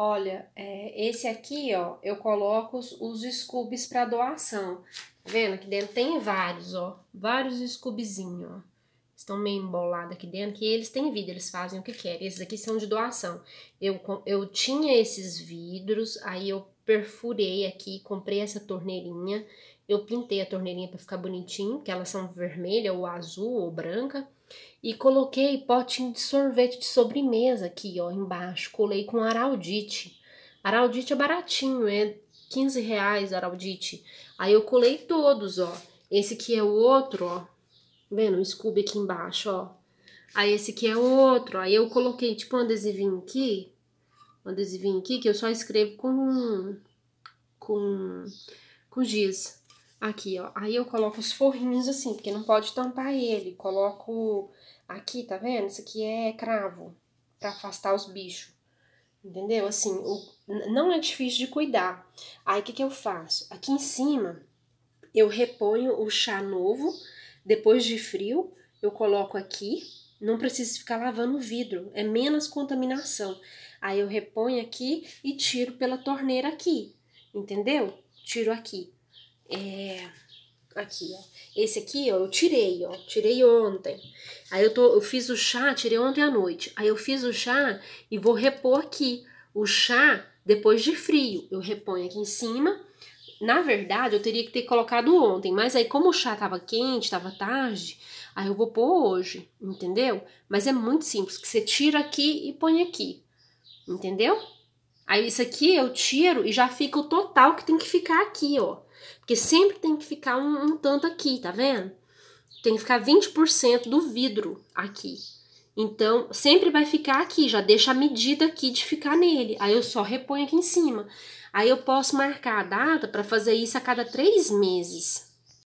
Olha, é, esse aqui, ó, eu coloco os, os scoops para doação. Tá vendo? Aqui dentro tem vários, ó. Vários scoopzinhos, ó estão meio embolados aqui dentro, que eles têm vida, eles fazem o que querem. Esses aqui são de doação. Eu, eu tinha esses vidros, aí eu perfurei aqui, comprei essa torneirinha, eu pintei a torneirinha para ficar bonitinho, que elas são vermelha ou azul ou branca, e coloquei potinho de sorvete de sobremesa aqui, ó, embaixo, colei com araldite. Araldite é baratinho, é 15 reais araldite. Aí eu colei todos, ó. Esse aqui é o outro, ó, vendo? O Scooby aqui embaixo, ó. Aí esse aqui é outro. Aí eu coloquei tipo um adesivinho aqui. Um adesivinho aqui que eu só escrevo com... Com... Com giz. Aqui, ó. Aí eu coloco os forrinhos assim, porque não pode tampar ele. Coloco... Aqui, tá vendo? Isso aqui é cravo. Pra afastar os bichos. Entendeu? Assim, o... não é difícil de cuidar. Aí, o que que eu faço? Aqui em cima, eu reponho o chá novo depois de frio, eu coloco aqui, não preciso ficar lavando o vidro, é menos contaminação. Aí eu reponho aqui e tiro pela torneira aqui, entendeu? Tiro aqui. É, aqui, ó. Esse aqui, ó, eu tirei, ó. Tirei ontem. Aí eu, tô, eu fiz o chá, tirei ontem à noite. Aí eu fiz o chá e vou repor aqui. O chá, depois de frio, eu reponho aqui em cima na verdade, eu teria que ter colocado ontem, mas aí, como o chá tava quente, tava tarde, aí eu vou pôr hoje, entendeu? Mas é muito simples, que você tira aqui e põe aqui, entendeu? Aí isso aqui eu tiro e já fica o total que tem que ficar aqui, ó. Porque sempre tem que ficar um, um tanto aqui, tá vendo? Tem que ficar 20% do vidro aqui. Então, sempre vai ficar aqui, já deixa a medida aqui de ficar nele. Aí eu só reponho aqui em cima. Aí eu posso marcar a data para fazer isso a cada três meses,